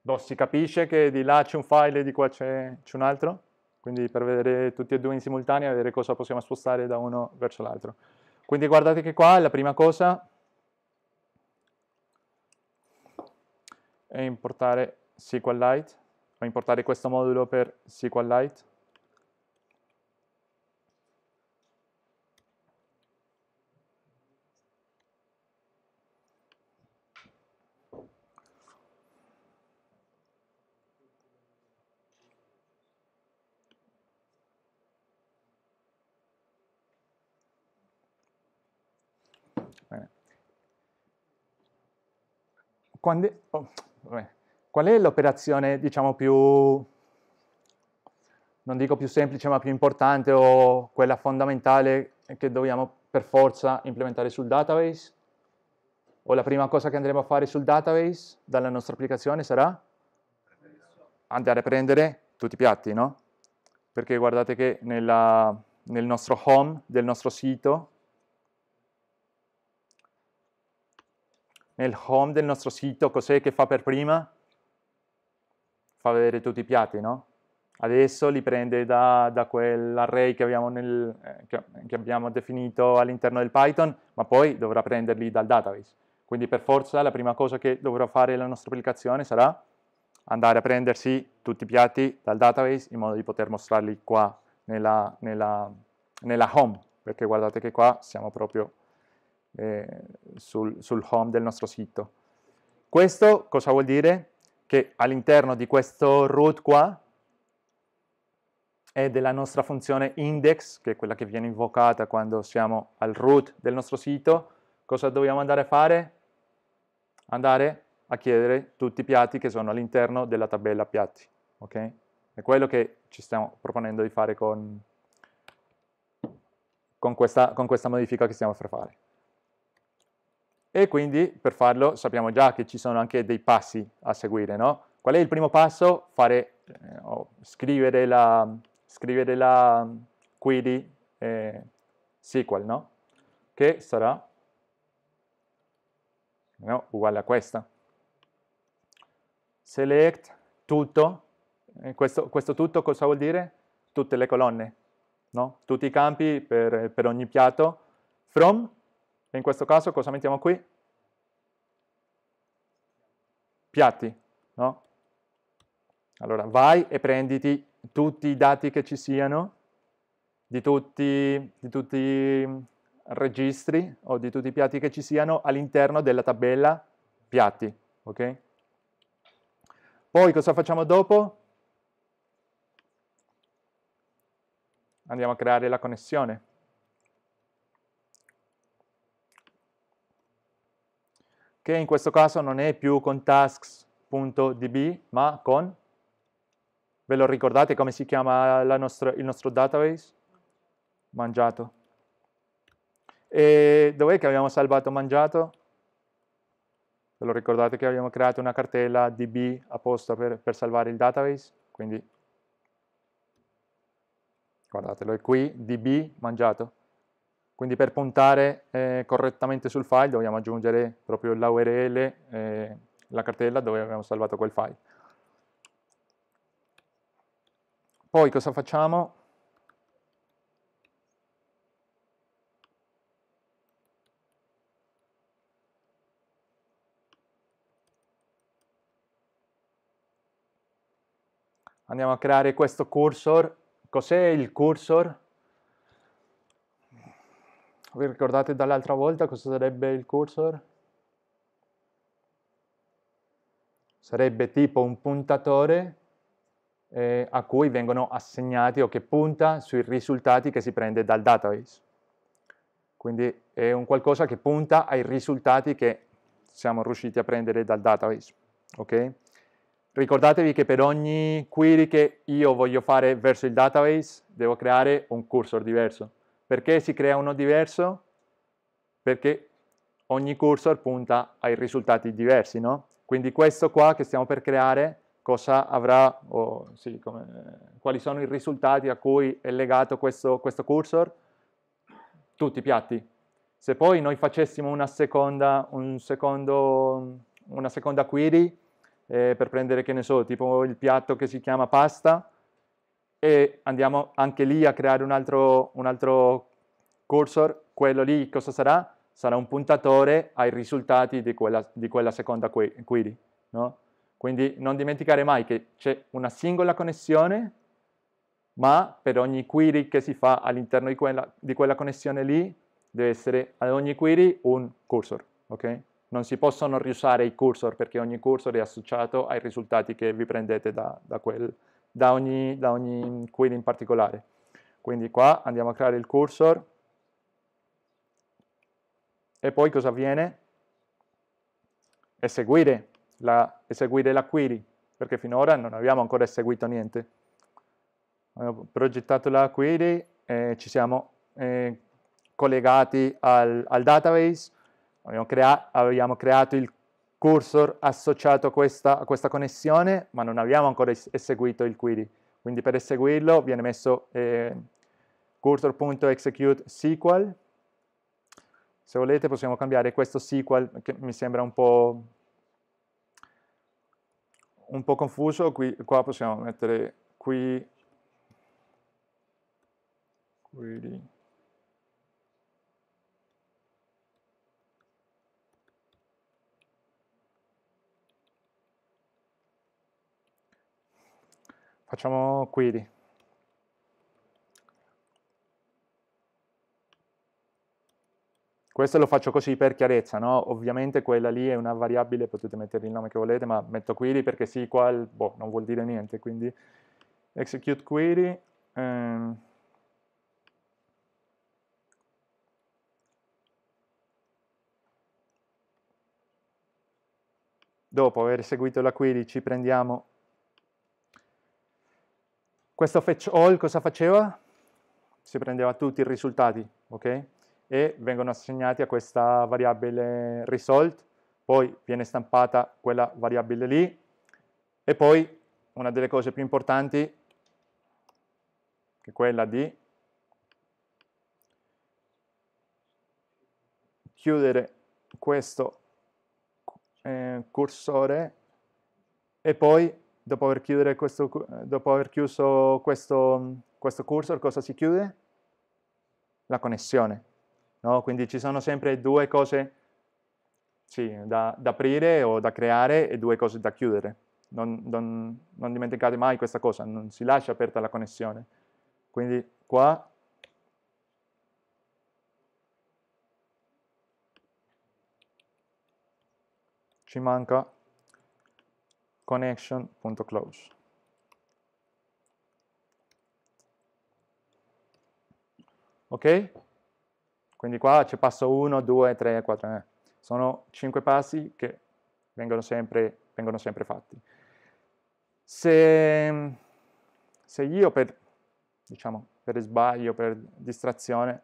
A: Boh, si capisce che di là c'è un file e di qua c'è un altro? Quindi per vedere tutti e due in simultanea, vedere cosa possiamo spostare da uno verso l'altro. Quindi guardate che qua la prima cosa è importare SQLite a importare questo modulo per SQLite. Bene. Quando... Oh, Qual è l'operazione, diciamo, più, non dico più semplice, ma più importante o quella fondamentale che dobbiamo per forza implementare sul database? O la prima cosa che andremo a fare sul database dalla nostra applicazione sarà? Andare a prendere tutti i piatti, no? Perché guardate che nella, nel nostro home del nostro sito, nel home del nostro sito cos'è che fa per prima? fa vedere tutti i piatti, no? Adesso li prende da, da quell'array che abbiamo, nel, eh, che, che abbiamo definito all'interno del Python, ma poi dovrà prenderli dal database. Quindi per forza la prima cosa che dovrà fare la nostra applicazione sarà andare a prendersi tutti i piatti dal database in modo di poter mostrarli qua nella, nella, nella home, perché guardate che qua siamo proprio eh, sul, sul home del nostro sito. Questo cosa vuol dire? che all'interno di questo root qua è della nostra funzione index, che è quella che viene invocata quando siamo al root del nostro sito, cosa dobbiamo andare a fare? Andare a chiedere tutti i piatti che sono all'interno della tabella piatti, ok? È quello che ci stiamo proponendo di fare con, con, questa, con questa modifica che stiamo per fare e quindi per farlo sappiamo già che ci sono anche dei passi a seguire, no? Qual è il primo passo? Fare, eh, oh, scrivere, la, scrivere la query eh, SQL, no? Che sarà no, uguale a questa. Select tutto, eh, questo, questo, tutto cosa vuol dire? Tutte le colonne, no? Tutti i campi per, per ogni piatto, from e in questo caso cosa mettiamo qui? Piatti, no? Allora vai e prenditi tutti i dati che ci siano di tutti, di tutti i registri o di tutti i piatti che ci siano all'interno della tabella piatti, ok? Poi cosa facciamo dopo? Andiamo a creare la connessione. che in questo caso non è più con tasks.db, ma con, ve lo ricordate come si chiama nostra, il nostro database? Mangiato. E dov'è che abbiamo salvato mangiato? Ve lo ricordate che abbiamo creato una cartella db apposta per, per salvare il database? Quindi, guardatelo, è qui, db mangiato. Quindi per puntare eh, correttamente sul file dobbiamo aggiungere proprio la URL, eh, la cartella dove abbiamo salvato quel file. Poi cosa facciamo? Andiamo a creare questo cursor. Cos'è il cursor? vi ricordate dall'altra volta cosa sarebbe il cursor? Sarebbe tipo un puntatore eh, a cui vengono assegnati o che punta sui risultati che si prende dal database. Quindi è un qualcosa che punta ai risultati che siamo riusciti a prendere dal database. Okay? Ricordatevi che per ogni query che io voglio fare verso il database devo creare un cursor diverso. Perché si crea uno diverso? Perché ogni cursor punta ai risultati diversi, no? Quindi questo qua che stiamo per creare, cosa avrà, oh, sì, come, quali sono i risultati a cui è legato questo, questo cursor? Tutti i piatti. Se poi noi facessimo una seconda, un secondo, una seconda query eh, per prendere, che ne so, tipo il piatto che si chiama pasta, e andiamo anche lì a creare un altro, un altro cursor, quello lì cosa sarà? Sarà un puntatore ai risultati di quella, di quella seconda query. No? Quindi non dimenticare mai che c'è una singola connessione, ma per ogni query che si fa all'interno di, di quella, connessione lì, deve essere ad ogni query un cursor. Okay? Non si possono riusare i cursor perché ogni cursor è associato ai risultati che vi prendete da, da quel da ogni, da ogni query in particolare. Quindi qua andiamo a creare il cursor e poi cosa avviene? Eseguire la, eseguire la query, perché finora non abbiamo ancora eseguito niente. Abbiamo progettato la query e ci siamo eh, collegati al, al database, abbiamo, crea abbiamo creato il cursor associato a questa, a questa connessione, ma non abbiamo ancora es eseguito il query. Quindi per eseguirlo viene messo eh, cursor.execute SQL. Se volete possiamo cambiare questo SQL, che mi sembra un po', un po confuso. Qui, qua possiamo mettere qui... Query. Facciamo query. Questo lo faccio così per chiarezza, no? ovviamente quella lì è una variabile, potete mettere il nome che volete, ma metto query perché SQL boh, non vuol dire niente, quindi execute query, ehm. dopo aver eseguito la query ci prendiamo questo fetch all cosa faceva? Si prendeva tutti i risultati, ok? E vengono assegnati a questa variabile result, poi viene stampata quella variabile lì, e poi una delle cose più importanti, che è quella di chiudere questo eh, cursore e poi dopo aver, questo, dopo aver chiuso questo, questo cursor cosa si chiude? La connessione. No? Quindi ci sono sempre due cose sì, da, da, aprire o da creare e due cose da chiudere. Non, non, non dimenticate mai questa cosa, non si lascia aperta la connessione. Quindi qua ci manca connection.close. Ok? Quindi qua c'è passo 1, 2, 3, 4, sono 5 passi che vengono sempre, vengono sempre fatti. Se, se io per, diciamo, per sbaglio, per distrazione,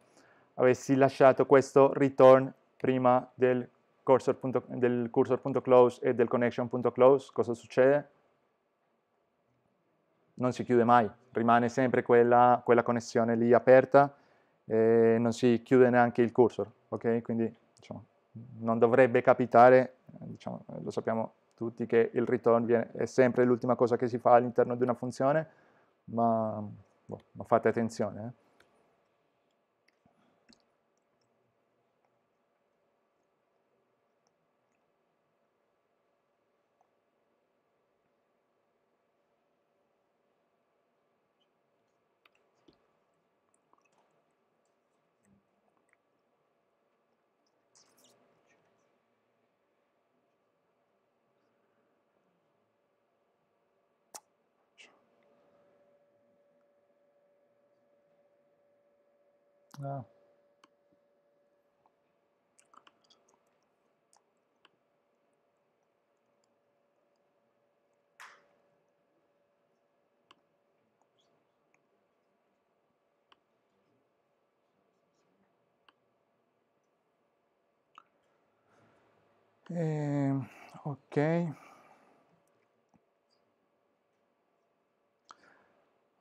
A: avessi lasciato questo return prima del cursor punto, del cursor.close e del connection.close, cosa succede? Non si chiude mai, rimane sempre quella, quella connessione lì aperta e non si chiude neanche il cursor, ok? Quindi diciamo, non dovrebbe capitare, diciamo, lo sappiamo tutti che il return viene, è sempre l'ultima cosa che si fa all'interno di una funzione, ma, boh, ma fate attenzione. Eh?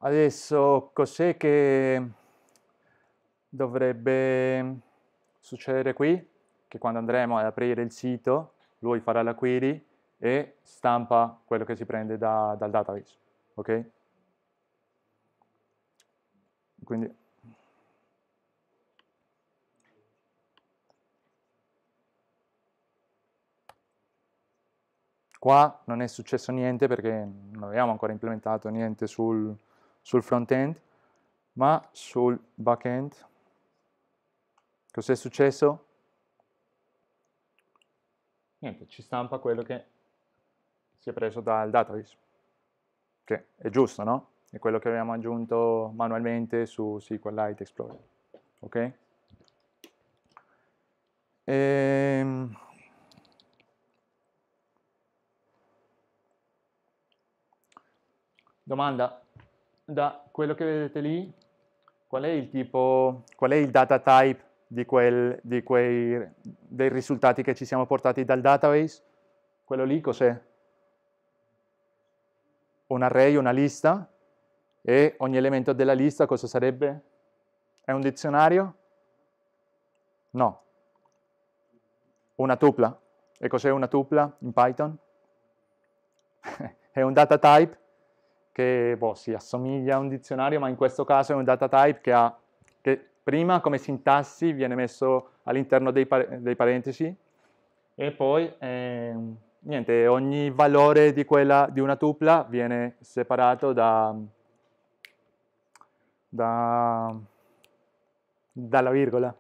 A: Adesso cos'è che dovrebbe succedere qui? Che quando andremo ad aprire il sito, lui farà la query e stampa quello che si prende da, dal database, ok? Quindi qua non è successo niente perché non abbiamo ancora implementato niente sul, sul front-end, ma sul back-end. Cos'è successo? Niente, ci stampa quello che si è preso dal database, che è giusto, no? È quello che abbiamo aggiunto manualmente su SQLite Explorer, ok? Ehm... Domanda? da quello che vedete lì, qual è il tipo, qual è il data type di quel, di quei, dei risultati che ci siamo portati dal database? Quello lì cos'è? Un array, una lista, e ogni elemento della lista cosa sarebbe? È un dizionario? No. Una tupla. E cos'è una tupla in Python? *laughs* È un data type che boh, si assomiglia a un dizionario, ma in questo caso è un data type che, ha, che prima come sintassi viene messo all'interno dei, par dei, parentesi e poi eh, niente, ogni valore di, quella, di, una tupla viene separato da, da, dalla virgola.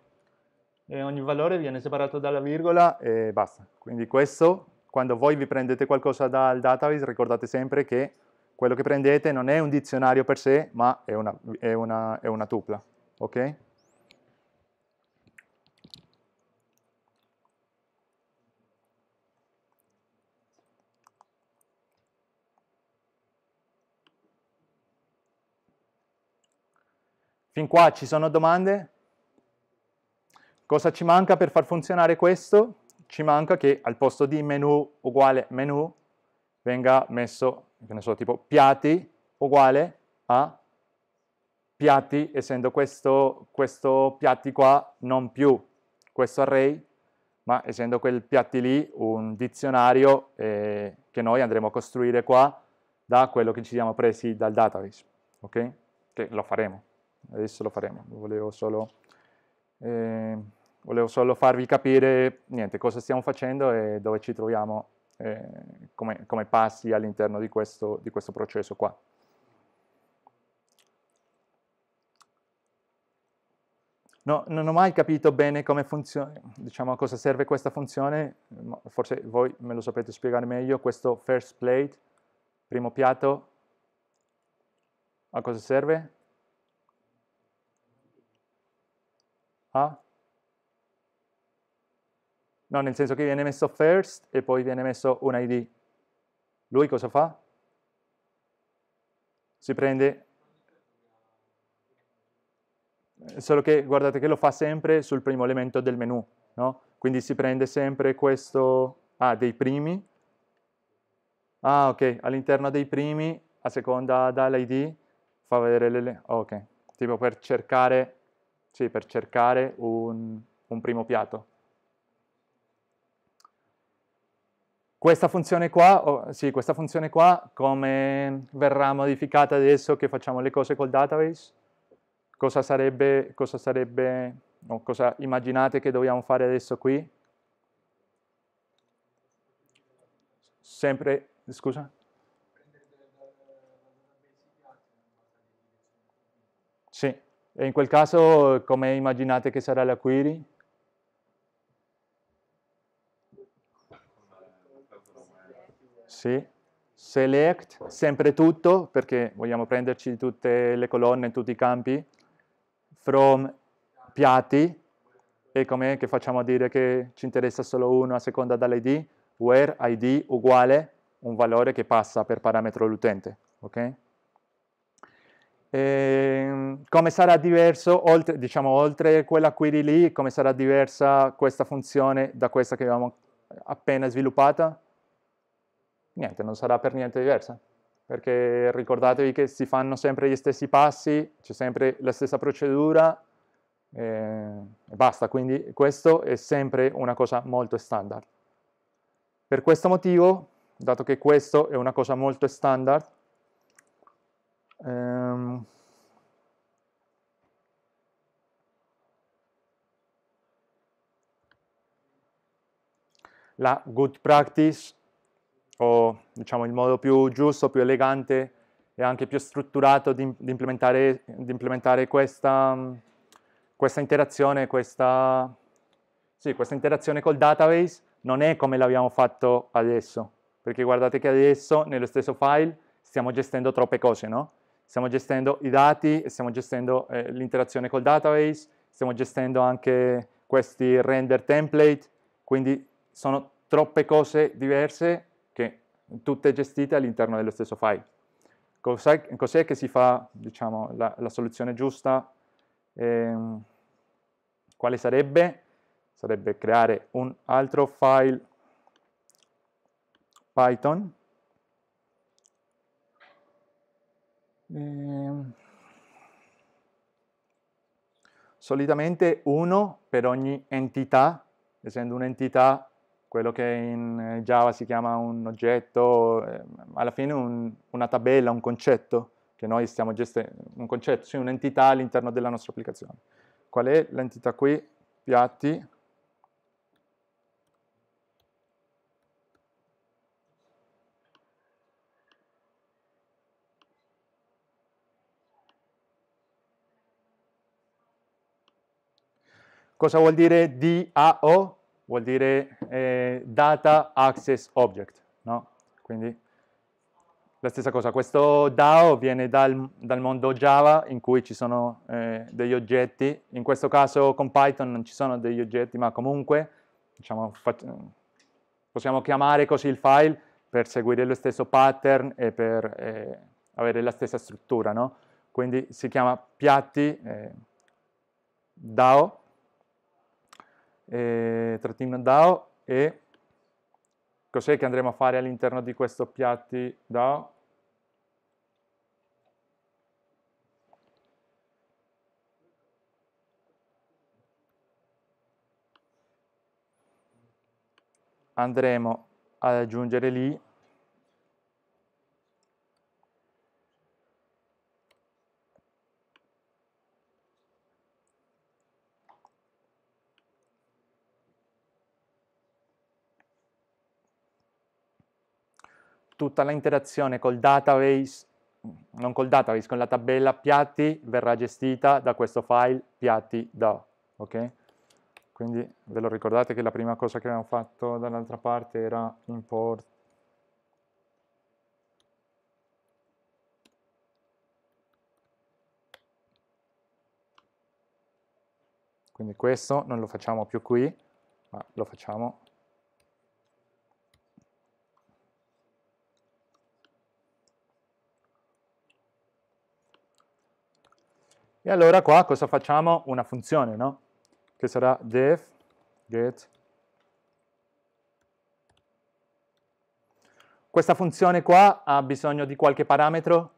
A: E ogni valore viene separato dalla virgola e basta. Quindi questo, quando voi vi prendete qualcosa dal database, ricordate sempre che quello che prendete non è un dizionario per sé, ma è una, è una, è una tupla. Okay? Fin qua ci sono domande? Cosa ci manca per far funzionare questo? Ci manca che al posto di menu uguale menu venga messo, che ne so, tipo piatti uguale a piatti, essendo questo, questo piatti qua non più questo array, ma essendo quel piatti lì un dizionario eh, che noi andremo a costruire qua da quello che ci siamo presi dal database, ok? Che lo faremo, adesso lo faremo, volevo solo, eh, volevo solo farvi capire niente, cosa stiamo facendo e dove ci troviamo eh, come, come, passi all'interno di, di questo processo qua. No, non ho mai capito bene come funziona, diciamo a cosa serve questa funzione, forse voi me lo sapete spiegare meglio, questo first plate, primo piatto, a cosa serve? A? No, nel senso che viene messo first e poi viene messo un ID. Lui cosa fa? Si prende... Solo che guardate che lo fa sempre sul primo elemento del menu, no? Quindi si prende sempre questo... Ah, dei primi. Ah, ok, all'interno dei primi, a seconda dall'ID, fa vedere le... Oh, ok, tipo per cercare... Sì, per cercare un, un primo piatto. Questa funzione qua, oh, sì, questa funzione qua, come verrà modificata adesso che facciamo le cose col database? Cosa sarebbe, cosa sarebbe, no, cosa immaginate che dobbiamo fare adesso qui? Sempre, scusa? Sì, e in quel caso come immaginate che sarà la query? sì, select, sempre tutto, perché vogliamo prenderci tutte le colonne, tutti i campi, from piatti, e com'è che facciamo a dire che ci interessa solo uno a seconda dall'id, where id uguale un valore che passa per parametro l'utente, ok? E ehm, come sarà diverso, oltre, diciamo, oltre quella query lì, come sarà diversa questa funzione da questa che avevamo appena sviluppata? niente, non sarà per niente diversa, perché ricordatevi che si fanno sempre gli stessi passi, c'è sempre la stessa procedura eh, e basta, quindi questo è sempre una cosa molto standard. Per questo motivo, dato che questo è una cosa molto standard, ehm, la good practice o diciamo il modo più giusto, più elegante e anche più strutturato di, di implementare, di implementare questa, mm, questa, interazione, questa, sì, questa interazione col database non è come l'abbiamo fatto adesso, perché guardate che adesso nello stesso file stiamo gestendo troppe cose, no? Stiamo gestendo i dati, stiamo gestendo eh, l'interazione col database, stiamo gestendo anche questi render template, quindi sono troppe cose diverse che tutte gestite all'interno dello stesso file. Cos'è, cos'è che si fa, diciamo, la, la soluzione giusta? Eh, quale sarebbe? Sarebbe creare un altro file Python eh, solitamente uno per ogni entità, essendo un'entità quello che in eh, Java si chiama un oggetto, eh, alla fine un, una tabella, un concetto che noi stiamo gestendo, un concetto, cioè un'entità all'interno della nostra applicazione. Qual è l'entità qui? Piatti. Cosa vuol dire DAO? vuol dire eh, data access object, no? Quindi la stessa cosa, questo DAO viene dal, dal mondo Java in cui ci sono eh, degli oggetti, in questo caso con Python non ci sono degli oggetti, ma comunque diciamo, possiamo chiamare così il file per seguire lo stesso pattern e per eh, avere la stessa struttura, no? Quindi si chiama piatti eh, DAO eh, tra team DAO e cos'è che andremo a fare all'interno di questo piatti DAO? Andremo ad aggiungere lì tutta l'interazione col database, non col database, con la tabella piatti verrà gestita da questo file piatti da, ok? Quindi ve lo ricordate che la prima cosa che abbiamo fatto dall'altra parte era import quindi questo non lo facciamo più qui ma lo facciamo E allora qua cosa facciamo? Una funzione, no? Che sarà def get. Questa funzione qua ha bisogno di qualche parametro?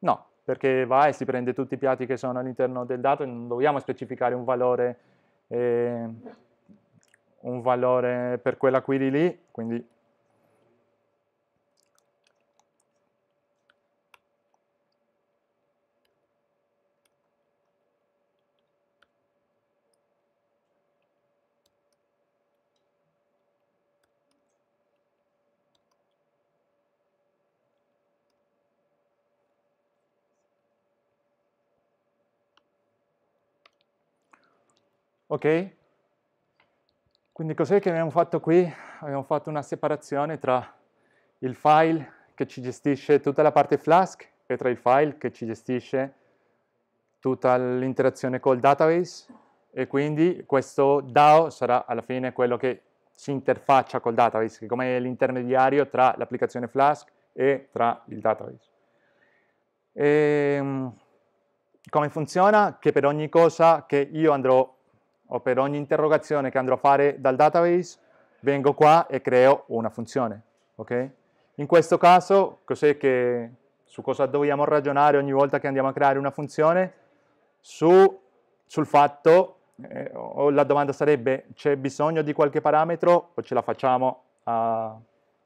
A: No, perché va e si prende tutti i piatti che sono all'interno del dato e non dobbiamo specificare un valore, eh, un valore per quella query lì, quindi Ok? Quindi cos'è che abbiamo fatto qui? Abbiamo fatto una separazione tra il file che ci gestisce tutta la parte Flask e tra il file che ci gestisce tutta l'interazione col database e quindi questo DAO sarà alla fine quello che si interfaccia col database, che come l'intermediario tra l'applicazione Flask e tra il database. E, ehm, come funziona? Che per ogni cosa che io andrò a o per ogni interrogazione che andrò a fare dal database, vengo qua e creo una funzione. Okay? In questo caso, cos'è che, su cosa dobbiamo ragionare ogni volta che andiamo a creare una funzione? Su, sul fatto, eh, o la domanda sarebbe, c'è bisogno di qualche parametro o ce la facciamo a,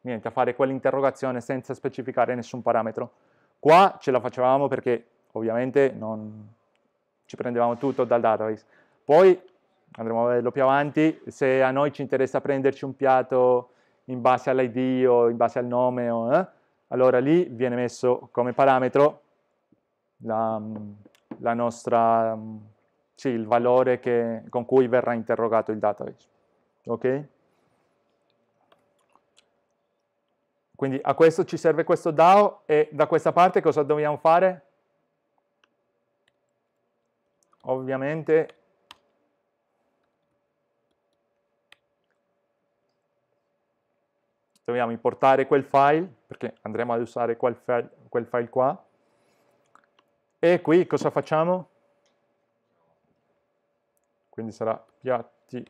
A: niente, a fare quell'interrogazione senza specificare nessun parametro? Qua ce la facevamo perché ovviamente non ci prendevamo tutto dal database. Poi andremo a vederlo più avanti, se a noi ci interessa prenderci un piatto in base all'ID o in base al nome, o, eh, allora lì viene messo come parametro la, mm, la nostra, mm, sì, il valore che, con cui verrà interrogato il database. Ok? Quindi a questo ci serve questo DAO e da questa parte cosa dobbiamo fare? Ovviamente dobbiamo importare quel file, perché andremo ad usare quel file, quel file qua, e qui cosa facciamo? Quindi sarà piatti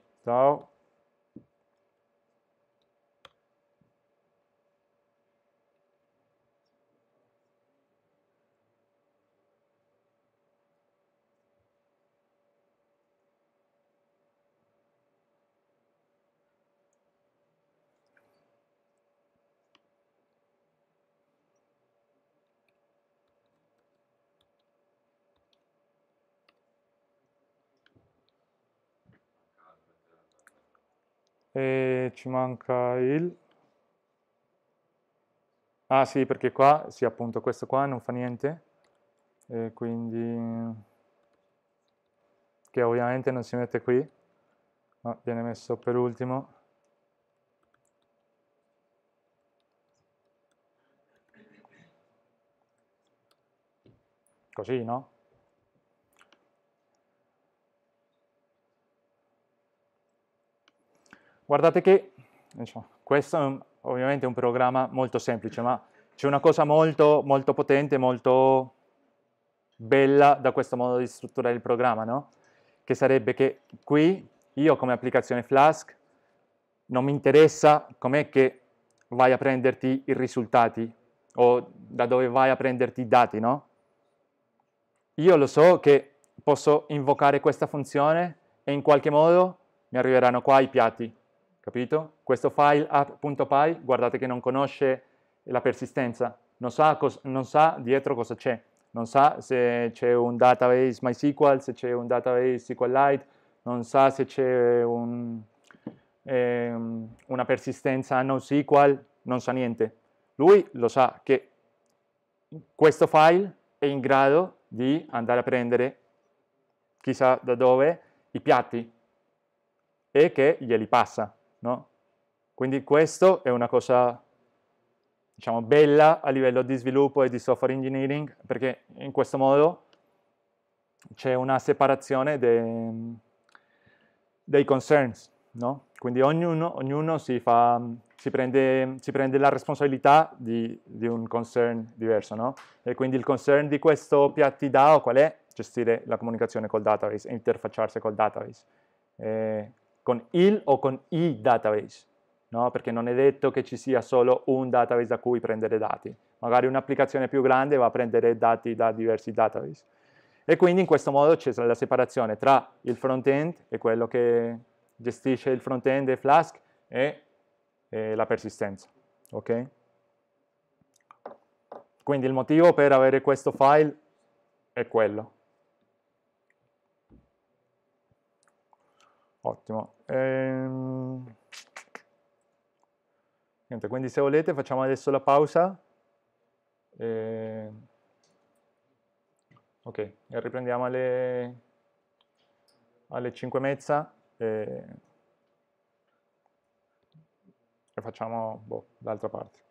A: e ci manca il... Ah sì, perché qua, sì appunto, questo qua non fa niente, e quindi... che ovviamente non si mette qui, ma viene messo per ultimo. Così, no? Guardate che diciamo, questo è un, ovviamente un programma molto semplice, ma c'è una cosa molto, molto potente, molto bella da questo modo di strutturare il programma, no? che sarebbe che qui io come applicazione Flask non mi interessa com'è che vai a prenderti i risultati o da dove vai a prenderti i dati, no? Io lo so che posso invocare questa funzione e in qualche modo mi arriveranno qua i piatti capito? Questo file app.py, guardate che non conosce la persistenza, non sa, non sa dietro cosa c'è, non sa se c'è un database MySQL, se c'è un database SQLite, non sa se c'è un, eh, una persistenza NoSQL, non sa niente. Lui lo sa che questo file è in grado di andare a prendere chissà da dove i piatti e che glieli passa No? Quindi questo è una cosa diciamo, bella a livello di sviluppo e di software engineering, perché in questo modo c'è una separazione dei, dei concerns, no? Quindi ognuno, ognuno si, fa, si, prende, si, prende, la responsabilità di, di un concern diverso, no? E quindi il concern di questo piatti DAO qual è? Gestire la comunicazione col database, interfacciarsi col database. E con il o con i database, no? perché non è detto che ci sia solo un database da cui prendere dati, magari un'applicazione più grande va a prendere dati da diversi database. E quindi in questo modo c'è la separazione tra il front-end e quello che gestisce il front-end e Flask e, e la persistenza. Okay? Quindi il motivo per avere questo file è quello. Ottimo. Ehm... Niente, quindi se volete facciamo adesso la pausa. Ehm... Ok, e riprendiamo alle, alle 5 e mezza e, e facciamo boh, l'altra parte.